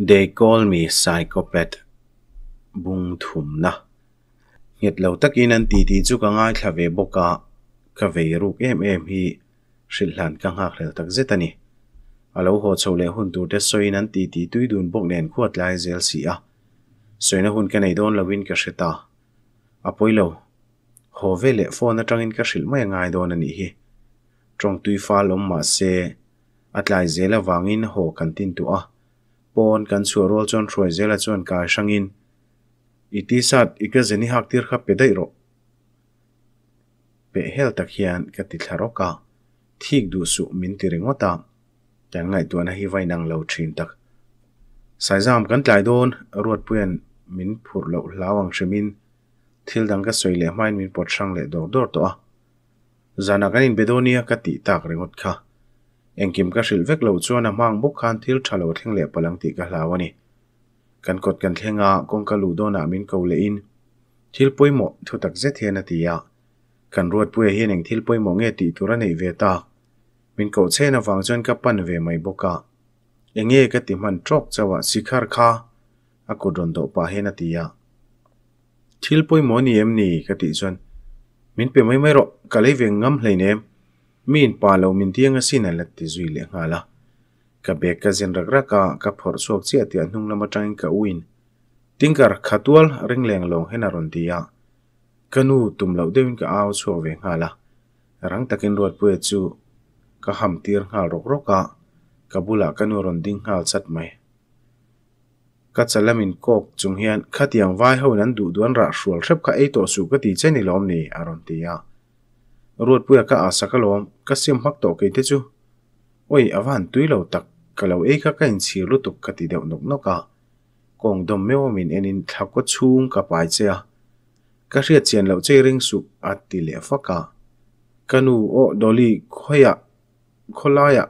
They call me psychopath. Bung thum na. Nghiệt lâu tắc yên an tì tì chú ka ngai khá về bốc cả. Khá về rụt em em hi. Sĩ làn ka ngạc lâu tắc dết tani. A lâu hồ châu lệ hôn tù tết so in an tì tì tùy đùn bốc nền khuất lai dèl xì à. Soi na hôn ka này đôn là win ka sĩ ta. A à poi lâu. Hồ về lệ phô na trăng in ka sĩ mây ngai đôn an hi. Trong tùy pha lông mà xe. At lai dèl là vang in hồ kan tin tù à. pawn kan su rol chon throi zela chon kai sangin iti sat ika zeni hak tir kha pedai ro pe hel tak hian ka ti thla thik du su min ti rengo ta kan ngai tuan hi vai nang lo thin tak sai jam kan tlai don ruat puen min phur lo lawang shemin thil dang ka soi le main min pot sang le dor dor to a zana kan in bedonia ka ti tak rengot kha eng kim ka hril vek lo chuan a hmang buk khan thil tha lo thleng le palang tih ka hlaw ani kan kot kan thlenga kawng ka lu dawnah min ko le in thil pawimawh thu tak ze thian a ti a kan ruat pui hian eng thil pawimawh nge tih tur a nei ve ta min ko chen avang chuan ka pan ve mai boka enge ka ti man trok chawa sikhar kha a ko don do pa hen a ti a thil pawimawh ni em ni ka ti chuan min pe mai mai ro ka lei ve ngam hlei nem มีนปาเลมินเทียงสินลติจุยเลงาละกับเบกกจินรักรักกกับผลสวกเสียเตียนุงลมาจังกับอุินติงกับขัตัวเริงแรงลงให้นรนตียะกนูตุมเหล่าเดินกับอาวสวกเวงาละรังตะกินรวดเปื่อูกับหัมตียงหารกรกะกับบุลากนูรนดิงหาสัตไมมกัจจลมินโกกจุงเฮียนขัดยังไหวเฮานันดูดวนรัะชวลเชพกับไอตัวสุกตีเจนิลอมนีอารันตียารวดเพื่อกอาศักลมก็เสียมพักตกเองเจูโอ้ยอวันตุยเหล่าตักก็เหล่าเอกก็เห็นชีรุตุกกติเดานุกนกะกองดมไม่ว่มินเอ็นินทักก็ชุ่งกับไปเจ้าก็เสียเจียนเหล่าเจริญสุขอัติเลฟกากันูโอดอลีข่อยะขลายะ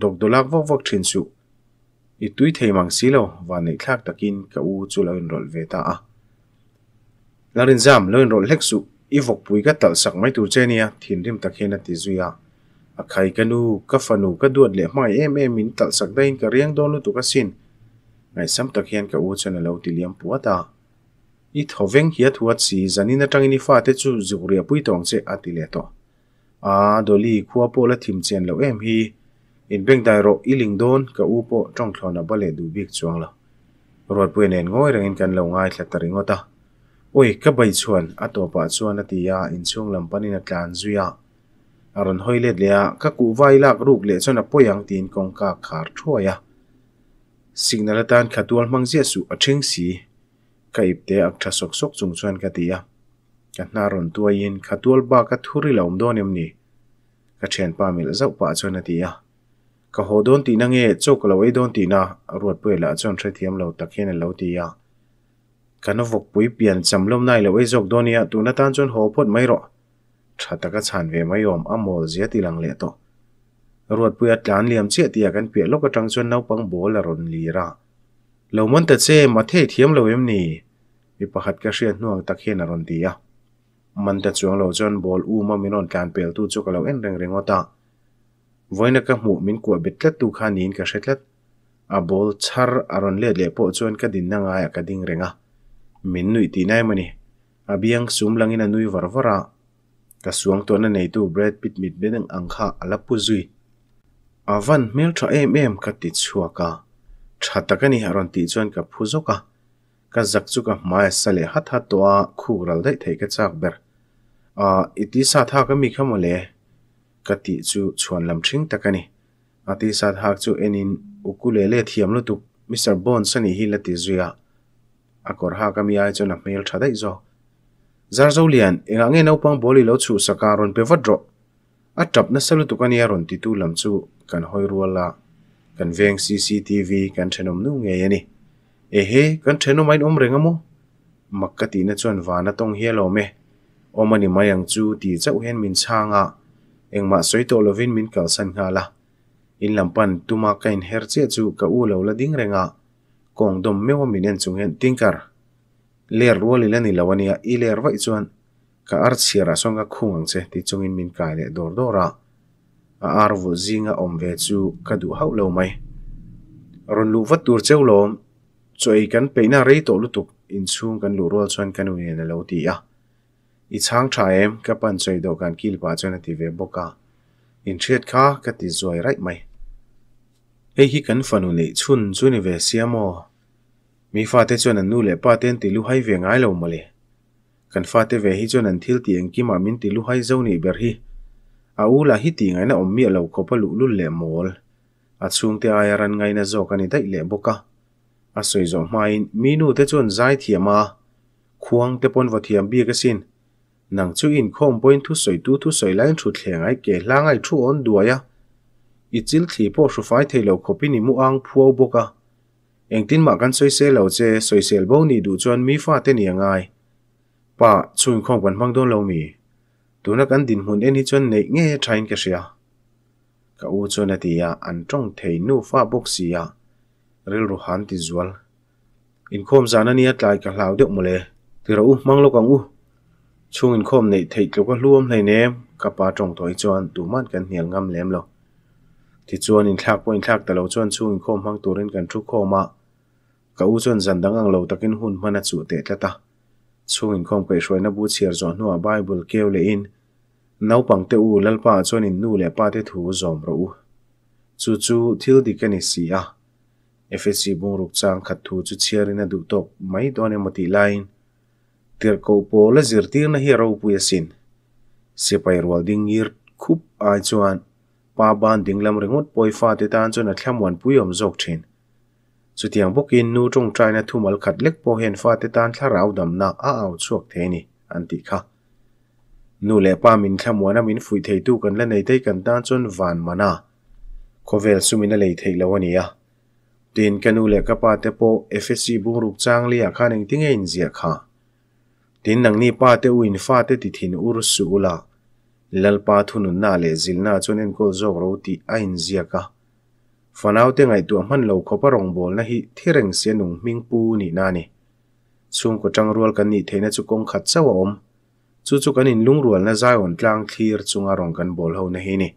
ดอกดลักวอกวอกเชนสุอีตุยเทมังสีเหล่าวันในคลักตะกินก็อู้จุลอินรลเวตาะแล้เรืซองจำเรื่องรลเล็กสุ i vok pui ka tal sak mai tu che nia thin rim takhena ti zuya a khai kanu ka fanu ka duat le mai em em in tal sak dain ka riang don lu tu ka sin ngai sam takhen ka u chen lo ti liam puata i thoveng hi thuat si zanina tangini fa te chu zuria pui tong che ati le to a doli khuwa po la thim chen lo em hi in beng dai ro i ling don ka u po tong thlona bale du bik chuang la rot puen en ngoi rengin kan lo ngai thla taringota oi ka bai chuan atopa chuan atia in chung lampani na tlan zuya aron hoilet lea ka ku vai lak ruk le chon apoyang tin kongka khar thoya signal tan khatual mangzia su athing si kaipte akthra sok sok chung chuan ka tia ka na ron tuain khatual ba ka thuri lawm donem ni ka chen pa mil zau pa chuan atia ka hodon tinange choklo ei don tina ruat pela chon threthiam lo takhen lo tia kan avok pui pian chamlom nai lo ezok donia tuna tan chon ho phot mai ro thata ka chan ve mai om amol zia tilang le to ruat pui atlan liam che tia kan pe lo ka tang chon nau pang bol a ron li ra lo mon ta che ma the thiam lo em ni mi pahat ka hriat nuang tak hen a ron ti ya man ta chuang lo chon bol u ma minon kan pel tu chu ka lo en reng rengota voina ka hmu min ko betlat tu khanin ka hretlat a bol char aron le le po chon ka din na nga ya ka ding renga min nui ti nai mani. Abiyang sum langi na nui varvara. Ka suang to na nai tu Brad Pitt mit bedang ang kha alapu zui. Avan mel tra em em ka ti chua ka. Tra taka ni haron ti chuan ka puzo ka. Ka zak chu ka maa e sale hat hat to a khu ral dai thai ka A iti sa tha ka ti chu chuan lam ching A ti sa tha enin ukulele thiam lu Mr. Bond sani akor ha kami ai cho a mail thadai zo zarzo lian enga nge nopang boli lo chu sakaron pe vadro a tap na salu tukani aron ti tu lam chu kan hoi ruala kan veng cctv kan thenom nu nge yani e he kan thenom ain om renga mo makkati na chon wana tong hialo me omani mayang chu ti chau hen min changa engma soito lovin min kalsan nga la in lampan tuma kain herche chu ka u lo la ding renga kong dom mewa minen chung hen tinkar ler ruali lani lawania i ler vai chuan ka ar chira songa khungang che ti chungin min kai le dor dora a ar vu zinga om ve chu ka du hau lo mai ron lu vat tur cheu lom choi kan peina rei to lutuk in chung kan lu rol chuan kanu ne na lo ti a i chang tha em ka pan choi do kan kil pa chuan ti ve boka in thiet kha ka ti zoi rai mai ei hi kan fanu nei chun chu ni ve มีฟาเตจวนันนูเลปาเตนติลุไฮเวงไอโลมาเลกันฟาเตเวฮิจวนันทิลตียงกิมามินติลุไฮเจ้าหนีเบรฮีอาอูลาฮิตีไงนะอมมีเลวคบลุลุเลมอลอัดซุงเตอายันไงนะจอกันได้เลบกะอัดสวยจอมไม้มีนูเตจวนใจเทียมาควงเตปนวัเทียมบีกสินนังจูอินคมปอยทุสอยตูทุสอยไลน์ชุดเหงไอเกล้างไอชูออนดัวยะอิจิลที่ปสุไฟเทโลคบินิมูอังพัวบกะ eng tin ma kan soi sel lo che soi sel bo ni du chuan mi fa te ni angai pa chuin khong ban mang don lo mi tuna kan din hun en hi chuan nei nge thain ka sia ka u chuan atia an tong thei nu fa boxia ril ru han ti zual in khom zana ni atlai ka hlau deuh mule tira u mang lo kang u chung in khom nei thei tlo ka hluam hlei ne ka pa tong toi chuan tu man kan hnial ngam lem lo ti chuan in thlak po in thlak ta lo chuan chung in khom hang turin kan thu khoma ka u chon zandang ang lo takin hun mana chu te tla ta chungin khom kai hroi na bu chiar zo nu a bible keu le in nau pang te u lalpa chon in nu le pa te thu zom ro u chu chu thil di kan si a FSC bung ruk chang khat thu chu chiarina du tok mai done mati line tir ko po la zir tir na hi ro pu yasin phải rwal ding yir khup ai chuan pa ban dinglam rengot poifa te tan chon a thlamwan puyom jok thin Zutiang buki nu zhung zhai na tumal kat lik po hen fa te tan tla rao dam nak a ao chuak te ni, an di ka. Nu le pa min tla mua na min fui thay tu gan la nai tay gan tan chun van ma na. Ko vel su min la lay thay la wani ya. Tien ka nu le ka pa po FSC bu ruk chang li ting ein zi a ka. Tien nang ni pa te u in fa te di thin ur su le zil na chun en ti a in ฟอนเอาเตไอตัวมันเลวขบรองบอลนะฮิที่เร่งเสียหนุ่มมิงปูนี่นานี่ช่วงก็จังรัวกันนี่เทนจุกงขัดเสวอมจู่จู่กันอินลุงรัวนะใจอ่อนกลางคลีร์จุงอารองกันบอลเฮานะฮินี่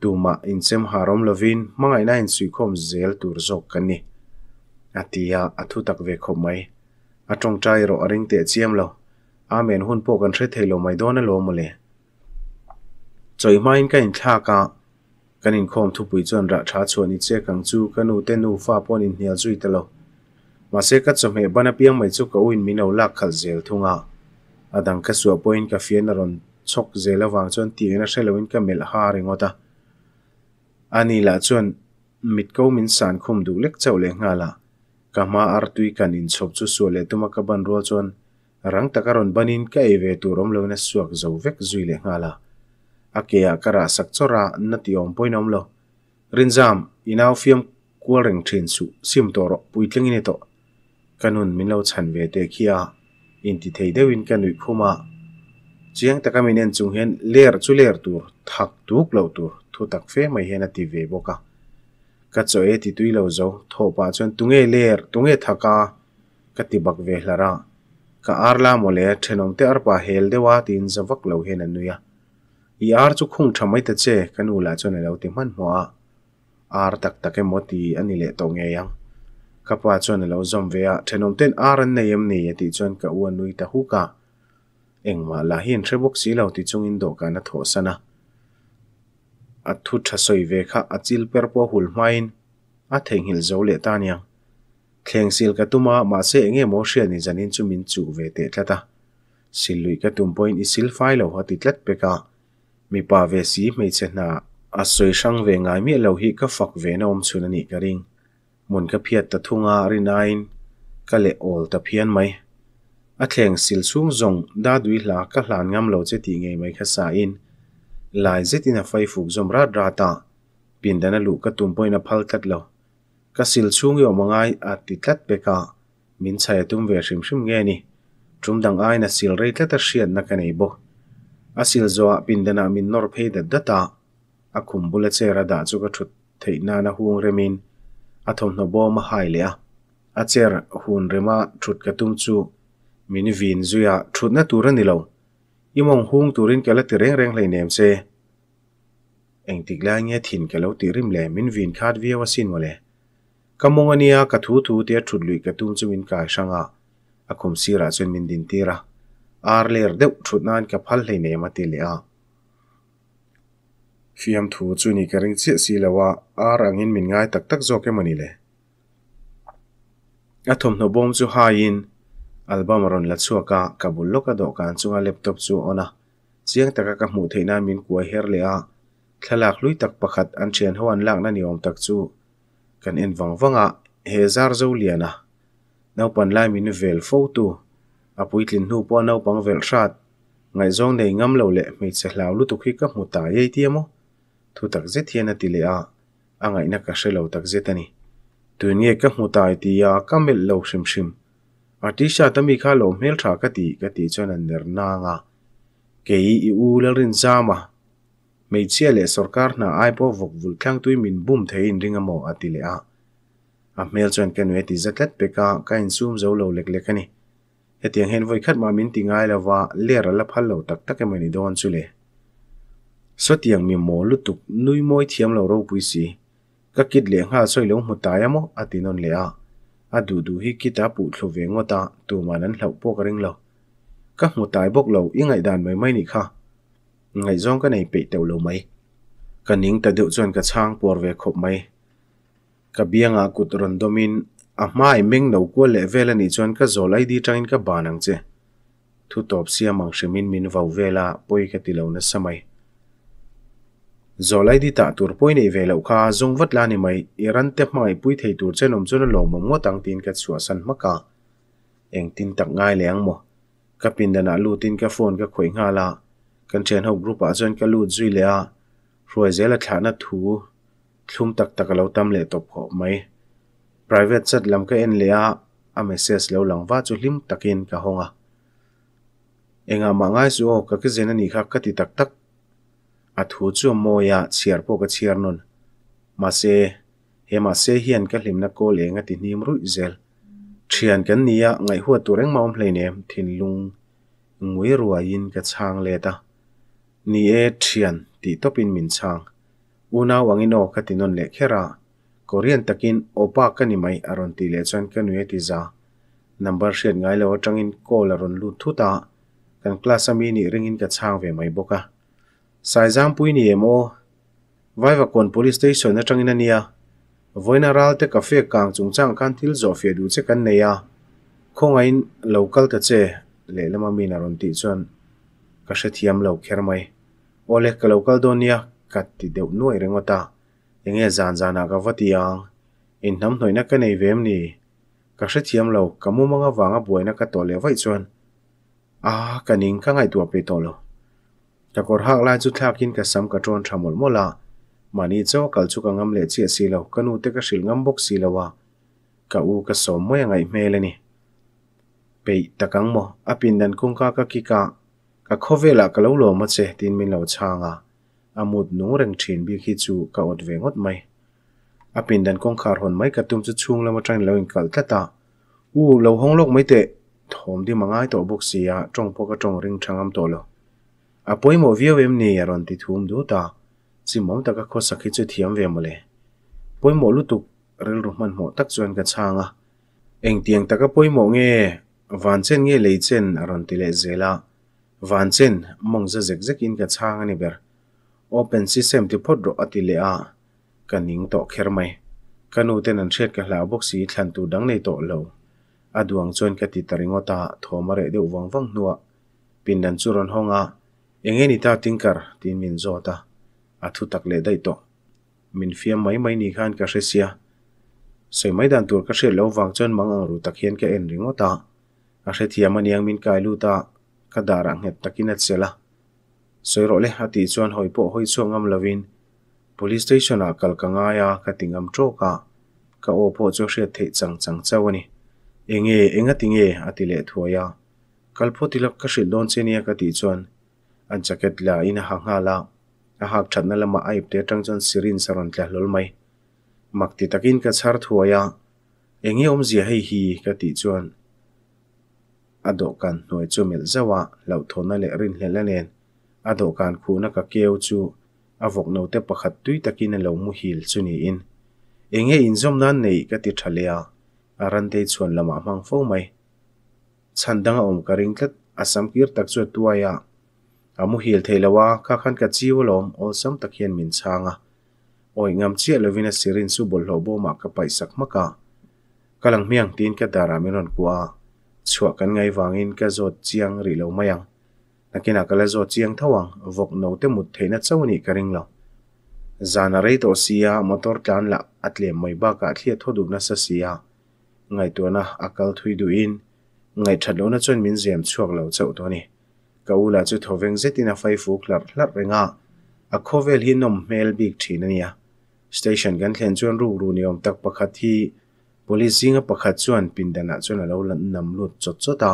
ตูมาอินเซมฮารอมลวินมังไงน่าอินสุขอมเซลตูร์จกกันนี่อาทิยาอาทุตักเวคบไหมอาจงใจรออริงเตะเซียมเลวอาเมนหุ่นโปกันเทเทโลไม่โดนนะโลมเลยจอยม่ินกันอินทากา kan in khom thu pui chon ra tha chuan i che kang chu kanu te nu fa pon in hnia zui te lo ma se ka chom he bana piang mai chu ka uin mino la khal zel thunga adang ka su point ka fian ron chok zela wang chuan ti na shelo ka mel ha ringota ani la chuan mit ko min san khum du lek chaw le nga la ka ma ar tui kan in chop chu su le tuma ka ban ro chuan rang takaron banin ka e ve tu rom lo na suak zo vek zui le nga la akea kara sak chora na ti om poin om lo rinjam inaw fiam kualreng thin su sim toro puitleng ine to kanun minlo chan ve te kia, in ti thei deuin kanui khuma chiang takamine chung hen ler chu ler tur thak duk lo tur thu tak fe mai hen ati ve boka ka choe ti tui lo zo tho pa chon tunge ler tunge thaka ka ti bak ve hlara ka arla mole thenom te arpa hel dewa tin zawak lo hen anuya i ar chu khung thamai te che kanu la chon lo ti man hwa ar tak tak emoti ani le to nge yang kapa chon lo zom ve trên thenom ten ar an nei em nei ti anh cả u nuôi ta hú hu ka engma la hin threbok xí lâu ti chung in do ka na tho sana a thu tha soi ve kha achil per po hul main a theng hil zo lệ ta nia thleng sil ka tuma ma se enge mo chú ni janin chu min chu ve te tlata silui ka tum point isil file ho ti bè peka mipa ve si hmeichhe hna a sawi hrang ve ngai mi lo hi ka fak ve na om chhun ani ka ring mun ka phiat ta thunga rinain ka le ol ta phian mai a thleng sil sung zong da dui hla ka hlan ngam lo che ti ngei mai kha sa in lai zetin a fai fuk zom ra ra ta pindana lu ka tumpoina phal tat lo ka sil chung yo mangai a ti tlat beka min chhaya tum ve shim shim nge ni tumdang aina sil rei tlat a hriat na ka nei bo asil zawa pindana min nor phei dat data akhum bula che rada chu ka thut theina na hung remin athom no bom hai le a acher hun rema thut ka tum chu mini vin zuya thut na tur ani lo imong hung turin kala ti reng reng lai nem se eng tik la nge thin ka lo ti rim le min vin khat vi wa sin mole kamong ania ka thu thu te thut lui ka tum chu min kai sanga akhum sira chen min din tira อาร์เลอร์เดือดชุดนั้นก็พัลเลนีมาตีเลยอ่ะฟิล์มทูจูนี่ก็ริ้งเสียสิเลยว่าอาร์อังอินมินไงตักตักจอกเอมันนี่เลยอะทมโนบอมจูฮายินอัลบั้มรอนละชัวก้ากับบุลล็อกกับดอกกันจูงาเล็บท็อจูออน่ะเสียงตะกักหมูเทียนนัมินกัวเฮอร์เลยอ่ะทลักลุยตักประคัดอันเชียนฮวนหลักนั่นยอมตักจูกันเอ็นวังวังอ่ะเฮซาร์จูเลียนะแล้ปนไลมินเวลโฟตู a puitlin hnu pawh naupang velh hrat ngai zawng nei ngam lo le hmeichhe hlau lutuk hi ka hmuta yei ti emaw thu tak zet hian a ti le a a ngaihna ka hre lo tak zet ani tun nge ka hmutai ti a ka mel lo hrim hrim a ti sha tami kha lo hmel tha ka ti ka ti chon an ner na nga ke i u la rin zama meichhia le sarkar na ai po vok vul thlang tui min bum thein ringa mo a ti le a a hmel chon ka nue ti zatlat peka ka in sum zo lo lek lek ani hetiang hen voi khat ma min ti ngai lawa lera la phal lo tak tak emani don chu le so tiang mi mo lu tuk nui moi thiam lo ro pui si ka kit le nga soi lo mu ta ya mo atinon le a a du du hi kita pu thlo ve ngo ta tu manan hlau po ka ring lo ka tai bok lo i ngai dan mai mai ni kha ngai zong ka nei pe teu lo mai ka ning ta deu chon ka chang por ve khop mai ka bianga kut ron domin à mai mình nấu ama imeng no ko level ani chuan ka zolai di tangin ka banang che thu top sia mang vào shemin min vau vela poi ka tilo na đi zolai di ta tur về nei velo dùng vật la ni mai iran te mai pui thei tur chen om chuna lom mo tang tin ka chua san maka eng tin tak ngay liền mà. ka pin dana lu tin cái phone ka khoi nga la kan chen ho group a chen ka lu zui Rồi a roi zela thana thu thlum tak tak lo tam lệ top kho mày. private chat lam ka en le a a message lo lang wa chu hlim takin ka honga enga mangai su o ka kizen ani kha ka ti tak tak a thu chu moya chiar po ka chiar nun ma se he ma se hian ka hlim na ko le nga ti hnim ru zel thian kan nia ngai huwa tureng maum hlei ne thin lung ngui ruain ka chang le ta ni e thian ti topin min chang una wangino ka tinon le khera Korean takin opa kanimai aron ti le chuan kanui e ti za number hriat ngai lo atangin call aron lu ta. kan class ami ni ringin ka chang ve mai boka saizang pui ni emo vaiva kon police station atangin ania voina ral te cafe kang chungchang kan thil zo fe du che kan neya khongain local ta che le lama min aron ti chuan ka hrethiam lo kher mai ole ka local donia kat ti deuh nuai rengota ยังเงี้ยจานจานาก็วัดยังอินน้ำหน่อยนักกันในเวมนี่ก็เสียเทียมเราก็มุ่งมั่งวางอ่ะบ่วยนักก็ตัวเลี้ยวไว้ชวนอ่ากันนิ่งข้างไอตัวไปตัวเราแต่ก็หักลายจุดทักกินกับซ้ำกับโจรทำหมดมั่วละมันนี่เจ้ากัลจุกังงำเลี้ยเสียสีเรากันูเตก็สิลงำบกสีเราว่าก็อูก็สมมวยยังไงเมลนี่ไปตะกังมออปินดันคงกาก็กิกาก็เข้าเวลาก็เล่าหลอมมาเจตินมินเราช่างอ่ะ amut nung reng thin bi khi chu ka ot ve ngot mai apin dan kong khar hon mai ka tum chu chung lama train lo in kal tata u lo hong lok mai te thom di mangai to buk sia tong po ka tong ring thangam to lo apoi mo vi vem ni yaron ti thum du ta chi mom ta ka kho sakhi chu thiam ve mole poi mo lu tu rel ruhman mo tak chuan ka changa eng tiang taka poi mo nge van chen nge lei chen aron ti le zela van chen mong za zek zek in ka changa ni ber open system ti phot ro atile a kaning to kher mai kanu ten an hret ka hla box si thlan tu dang nei to lo aduang chuan ka ti taringota thomare deuh wang wang nuwa pindan churon honga engeni ta tinkar tin min zota athu tak le dai to min fiam mai mai ni khan ka hresia sei mai dan tur ka hre lo wang chuan mang ang ru tak hian ka en ringota a hre thiam aniang min kai lu ta ka dara nget takin at sela soiro le hati chuan hoipo hoi chuangam lovin police station a kalkangaya katingam troka ka opo chu hre thei chang chang chawani enge enga tinge atile thuaya kalpho tilak ka hril don chenia ka ti chuan an jacket la in ha nga la a hak thatna lama aip te tang chuan sirin saron tla lol mai makti takin ka chhar thuaya enge om zia hei hi ka ti chuan a dawhkan hnuai chu mel zawa lo thona le rin hlela len a dawhkan khuna ka keu chu a vok no te pakhat tui takin a lo mu hil chu ni in enge inzom nan nei ka ti thalea aran te chuan lama hmang fo mai chandanga om karing tlat asam kir tak chu tuaya amu hil theilawa kha khan ka chiwalom olsam takhian min changa oi ngam chia lovina sirin su bol lo boma ah ka paisak maka kalang miang tin ka dara minon kwa chua kan ngai wangin ka zot chiang ri lo mayang lakina kala zo chiang thawang vok no te mut theina chawni karing lo zana rei to sia motor tlan la atle mai ba ka thia thodu na sa sia ngai to na akal thui du in ngai thalo na chon min zem chuak lo chau to ni kaula chu thoveng zetina fai fu klar lar renga a à. à khovel hi nom mel big thina nia à. station gan thlen chuan ru ru ni om tak pakhat hi police zinga pakhat chuan pindana chuan a lo lan nam lut chot chota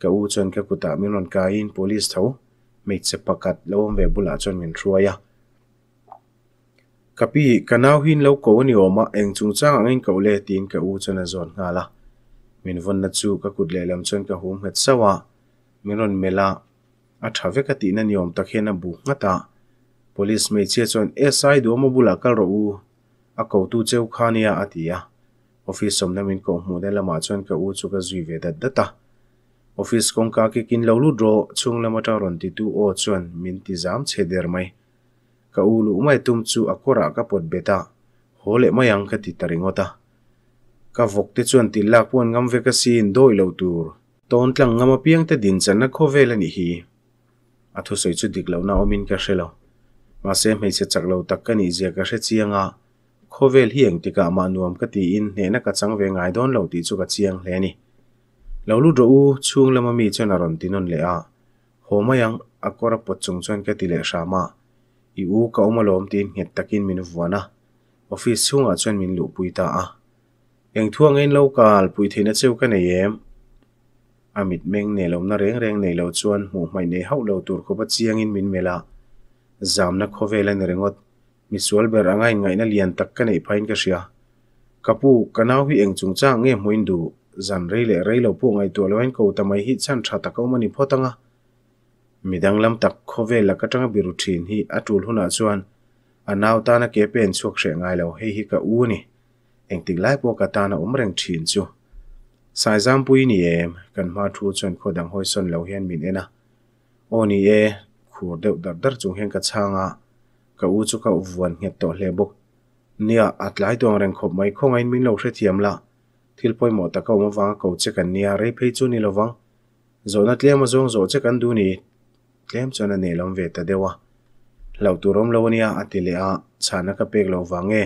ka u chon ka kuta min ron ka in police tho me che pakat lo ve bula chon min thruaya kapi kanaw hin lo ko ni oma eng chung chang ang in ko le tin ka u chon a zon ngala min von na chu ka kut le lam chon ka hum het sawa min ron mela a thave ka tin ni om takhen a bu ngata police me che chon si do mo bula kal ro u a ko tu cheu khania atia office som na min ko mu de lama chon ka u chu ka zui ve dat data ofis kong ka ke kin lawlu dro chung lama ta ron ti tu o chuan min ti zam che der mai ka u lu mai tum chu akora ka pot beta hole mai ang ka ti taringota ka vok te chuan ti lak pon ngam ve ka sin doi lo tur ton tlang ngam apiang te din chan na kho vela ni hi athu sei chu dik lo na omin ka shelo ma se mei se chak lo tak ka ni je ka she ti in ne na ka chang ve ti chu ka chiang แล้วลูดรู้ช่วงเรามามีเจ้านารันตินนเลยอ่ะโฮมายังอักกอร์ปัจจงชวนแกติเลชามาอีอูเขามาล้อมตีนเห็ดตะกินมินฟัวนาออฟฟิศช่วงอาชวะมินลูกปุยตาอ่ะยังทวงเงินเล่ากลปุยเทนเซลกันในเยมอามิดเมงเนลอมนาเร่งเร่งเนเลาชวนหมูไม่เน่เฮาเลาตัวขบเซียงอินมินเมลาจำนักขวเวลันเร่งอดมิสวลเบรังไงไงนั่นเลียนตักันในพายนกษีย่ะกับปูกันเอาหิเองจุงจ้างเงี้ยมวยดู zan rei le rei lo pu ngai tu lo en ko tamai hi chan tha ta ko mani photanga midang lam tak khove la ka tanga biru thin hi atul huna chuan anaw ta na ke pen chuk she ngài lo hei hi ka u ni eng tik lai po ka ta na umreng thin chu sai zam pui ni em hoa ma chân chon đang hồi xuân lâu lo hian min ena o ni e khur deuh dar dar chung hen ka changa ka u chu ka uwan nge to hle bok nia atlai tong reng khop mai khong ain min lâu sẽ thiam la thil poi mo taka oma wanga ko che kan nia rei phei chu ni lowang zona mà azong zo che kan du ni tlem chana ne lom ve ta dewa lo tu rom lo nia atile a chana ka pek lo wange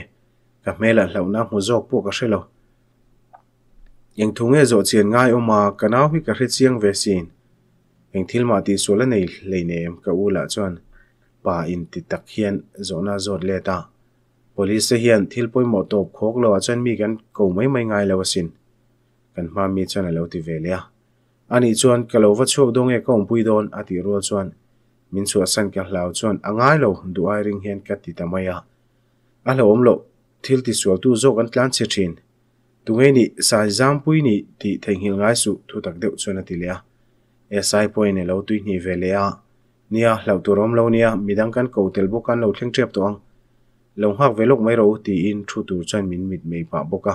ka mela lo na mu zok pu ka shelo yang thunge zo chen ngai oma kana hui ka hre chiang ve sin mà thil số lần này lấy leine em ka ula chon pa in ti tak hian zona zot lệ ta ปลิสเฮียนที่ปุยหมอตบโคกเราจนมีกันกูไม่ไม่ไง่ายแล้วสินกันมามีจนเราติเวเลียอันนี้ชวนกะเราวชวดงเอกองปุยโดนอธิรัวชวนมินสัวสันกับลาวชวนอ่างไงเลาดูไอริงเฮียนกัดติดตามาอะอะเราอมโลที่ติสวตู้โจกันทลันเชชินตรงนี้สายจมปุยนี่ที่ทงหิงไงสุทุตักเดียวชวนติเลียเอสายปุยนี่เราตุยนี่เวเลียเนี่ยเราตัวร่มเราเนี่ยมีดังกันกูเตลบุกันเราเชิงเทียบตัว lòng hạc về lúc mấy râu thì in thu tu chân à. mình mịt min mit mei pa boka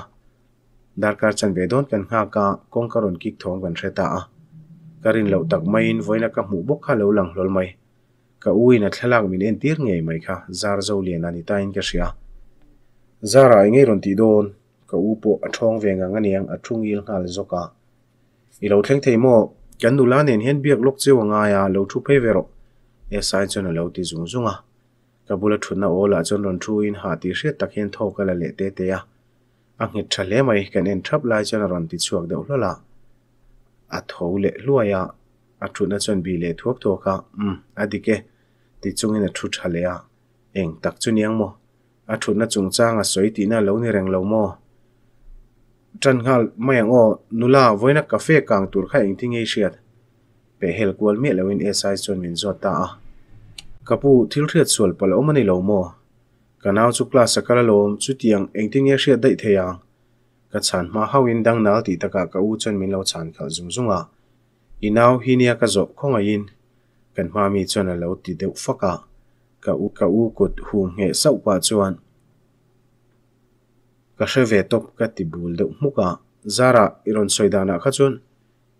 darkar chan ve don kan ha ka kong karon kik thong kan reta a karin lo tak mai in voina ka mu bok kha lo lang lol mai ka uin a thlak min en tir ngei mai kha zar zo lian ani ta in ka sia zara ngei ron ti don ka u po a thong ve nga nganiang a thung il ngal zoka i lo à. thleng thei mo kan nu la nen hian biak lok chewa nga ya à, lo thu phei ve ro e sai chona lo ti zung à. kabula thuna ola chon ron thu in ha ti she takhen tho kala le te te ya ang hi thale mai kan en thap lai chon ron ti chuak de lo la a tho le lua ya a thu na chon bi le thuak tho ka um a di ke ti chung in a thu thale ya eng tak chu niang mo a thu na chung a soi ti na lo ni reng lo mo chan ngal mai ang o nula voina cafe kang tur kha ing thing e shiat pe hel kwal mi lewin sai chon min zota a ah. kapu thil thriat sual pal omani lomo kanau chu class sakala lom chu tiang engting ya hriat dai theya ka chan ma hawin dang nal ti taka ka u chan min lo chan khal zum zunga inau hinia ka zo khonga in kan ma mi chana lo ti deu faka ka u ka u kut hu nge sau pa chuan ka sheve top ka tibul deuh muka zara iron soidana kha chun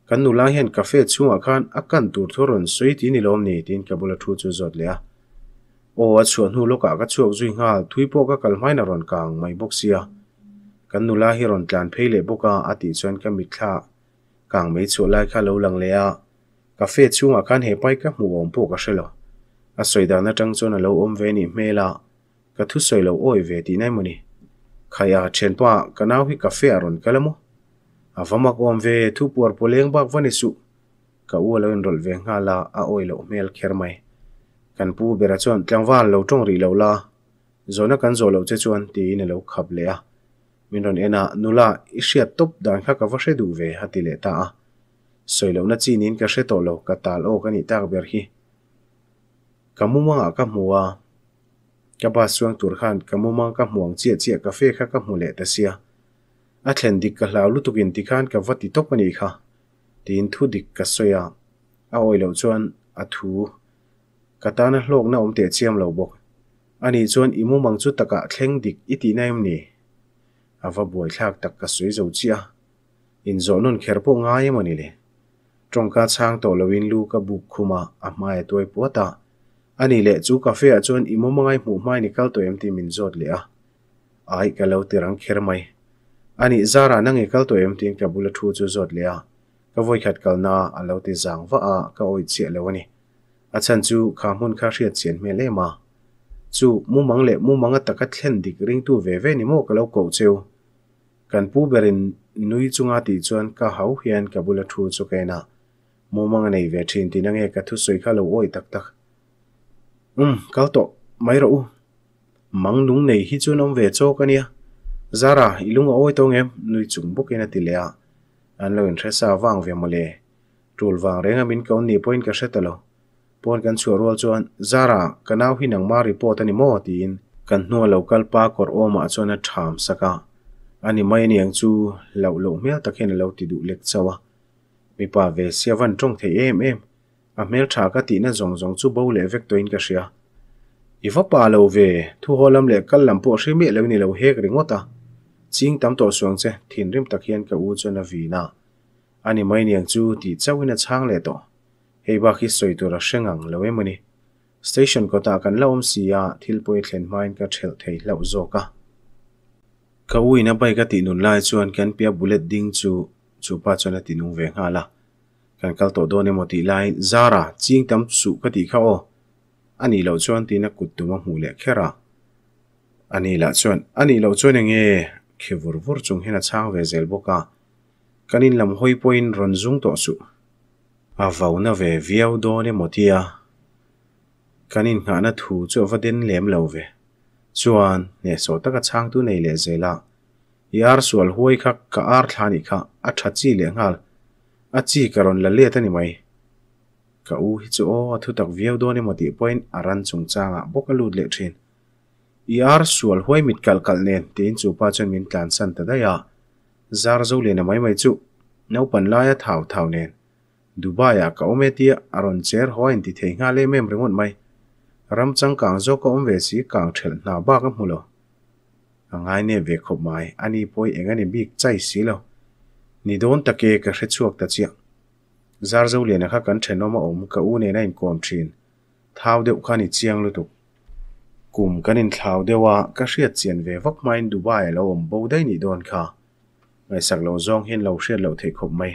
kan nu lai hian cafe chungah khan a kan tur thur rawn sui ti ni lawm ni tin ka bula thu chu zawt le a o a chuan hu loka ka chuak zui ngal thui pawh ka kal hmaina rawn kang mai bawk sia kan nu lai hi rawn tlan phei le bawka a ti chuan ka mi thla kang mei chu lai kha lo lang le a cafe chungah khan he pai ka hmu awm pawh ka hrelo a soidana tang chuan a lo awm ve nih hmela ka thu soi lo oi ve ti nei mawni khaya ṭhen pa kanau hi cafe a rawn kalamo avamak om ve thu puar poleng bak vani su ka u lo enrol ve nga la a oi lo mel kher mai kan pu bera chon tlangwal lo tong ri lo la zona kan zo lo che chuan ti ne lo khap le a minron ena nula ishia top dan kha ka va she du ve hati le ta soi soilo na chi nin ka she to lo ka tal o kani tak ber hi kamumanga ka muwa ka ba suang tur khan kamumang ka muang chia chia ka fe kha ka mu le ta sia อัตเลนดิกกะล่าวลุตุกินติคานกับวัติตกปนีค่ะตีนทุดิกกะสวยอาอวยเหล่าชวนอัฐูกะตานะโลกน่าอมเตะเชียมเหล่าบกอันนี้ชวนอิมุมังชุดตะกะเคลงดิกอิตินันมนีอาวบวยคลากตะกะสวยเจ้าอินโจนุนเขรพปง่ายมันนี่เลยตรงกาช่างตโตลวินลูกับบุกคุมาอามาตัวปวตาอันนี้แหละจู่กาแฟชวนอิมมังไงหมูไมในิกลตัวเอ็มทีมินจอดเลยอ่ะไอ้กะเลาตีรังเขรไมม Ani zara nang ikal to em ting ka bula thu chu zot lea. Ka voi khat kal na a lo te zang va a ka oi chi le wani. A chan chu kha mun kha riat chen me le ma. Chu mu mang le mu mang ta ka thlen dik ring tu ve ve ni mo ka lo ko cheu. Kan pu berin nui chunga ti chuan ka hau hian ka bula thu chu ka na. Mu mang nei ve thin ti nang e ka thu soi kha lo oi tak tak. Um, zara ilung oi tong em nui chung buk ina tilea an lo in thresa wang ve mole tul wang renga min kaun ni point ka shetalo pon kan chu rol chuan zara kanaw hinang ma report ani mo tin kan hnu local pa kor oma chona tham saka ani mai ni ang chu lo lo mel takhen lo ti du lek chawa mi pa ve seven tong the em em a mel tha ka ti na zong zong chu bo le vek to in ka sia ifa pa lo ve thu holam le kal lampo hri me lo ni lo hek ringota ching tam to suang che thin rim takhian ka u chona vina ani mai niang chu ti chawina chang le to heiwa khi soitura hrengang loemani station ko ta kan lawm sia thilpoi thlen main ka thel thei lo zoka kauina bai ka ti nun lai chuan kan pia bullet ding chu chu pa chona ti nung ve nga la kan kal to do ne mo ti lai zara ching tam su ka ti kha o ani lo chuan ti na kut tuma hu le khera ani la chuan ani lo chuan nge khivurvur chung hena chang ve zel boka kanin lam hoi poin ron zung to su a vau na ve viau do ne motia kanin nga na thu chu va den lem lo ve chuan ne so ta ka chang tu nei le zela yar sual huai kha ka ar thani kha le ngal a chi karon la le ni mai ka u hi o thu tak ne motia poin aran chung changa bokalut le thin ER sual huai mit kal kal nen te in chu pa chen min tlan san ta daya zar zo le na mai mai chu nau pan la ya thau thau nen Dubai a ka ome tia aron cher hoin ti thei nga le mem rengon mai ram chang kang zo ko omve si kang thel na ba ka mulo angai ne ve khop mai ani poi engani bik chai si lo ni don ta ke ka hre chuak ta chiang zar zo le na kha kan theno ma om ka u ne na in kom thin thau deuh khani chiang lutuk kum kanin thlau dewa ka hriat chian ve vak main dubai lo om bo dai ni don kha ngai sak lo zong hin lo hriat lo thei khop mai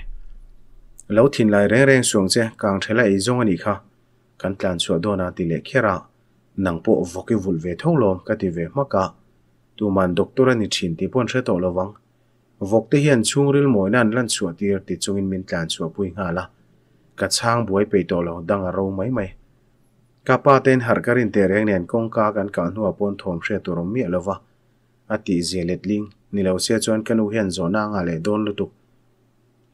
lo thin lai reng reng suang che kang thela ei zong ani kha kan tlan chu dona ti le khera nang po voki vul ve tholom ka ti ve maka tu man doctor ani thin ti pon hre to lowang vok te hian chung ril moi nan lan chu tir ti chungin min tlan chu pui nga la ka chang buai pe to lo dang a ro mai mai kapa ten harkarin te reng nen kongka kan kan hnu apon thom hre turum mi lova ati zelet ling nilo se chuan kanu hian zona nga le don lutu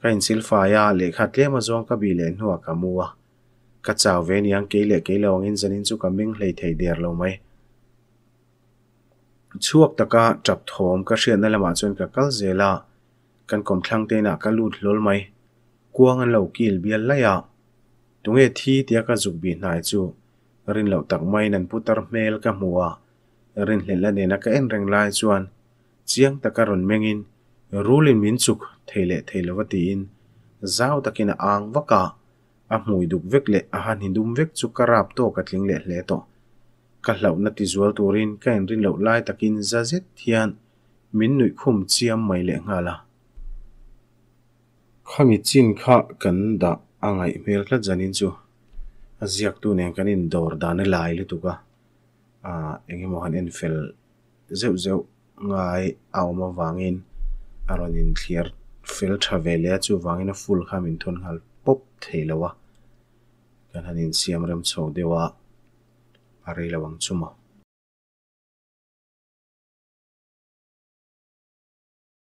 ka in silfa ya le khat le ma zong ka bi le hnu ka muwa ka chaw ve ni ang ke le ke lawng in zanin chu ka ming hlei thei der lo mai chuak taka trap thom ka hrian na lama chuan ka kal zela kan kom thlang te na ka lut hlol mai kuang an lo kil bial la ya tunge thi tia ka zuk bi hnai chu rin lo tak mai nan putar mel ka mua rin hlela ne na ka en reng lai chuan chiang takaron mengin rulin min chuk theile theilawati in zau takin ang waka a hmui duk vek le a han hindum vek chu karap to ka tling le hle to ka hlau na ti zual turin ka en rin lo lai takin za zet thian min nui khum chiam mai le ngala khami chin kha kan da angai mel tla janin chu aziak tu neng kan in dor dana lai le tuka a ah, enge mohan han en fel zeu zeu ngai awma wangin aron in clear fel thavele chu wangin a full kham in thon hal pop theilawa kan han in siam ram chho dewa pare lawang chuma